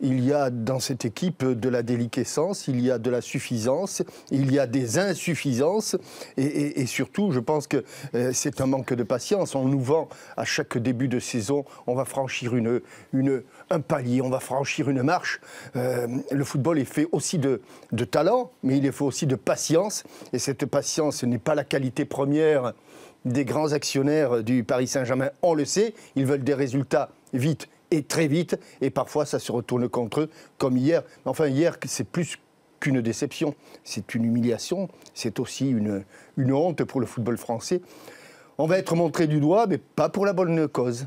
Il y a dans cette équipe de la déliquescence, il y a de la suffisance, il y a des insuffisances et, surtout, je pense que euh, c'est un manque de patience. On nous vend à chaque début de saison, on va franchir une, une un palier, on va franchir une marche. Euh, le football est fait aussi de, de talent, mais il est fait aussi de patience et cette patience n'est pas la qualité première des grands actionnaires du Paris Saint-Germain, on le sait, ils veulent des résultats vite et très vite, et parfois ça se retourne contre eux, comme hier. enfin, hier, c'est plus qu'une déception, c'est une humiliation, c'est aussi une, une honte pour le football français. On va être montré du doigt, mais pas pour la bonne cause.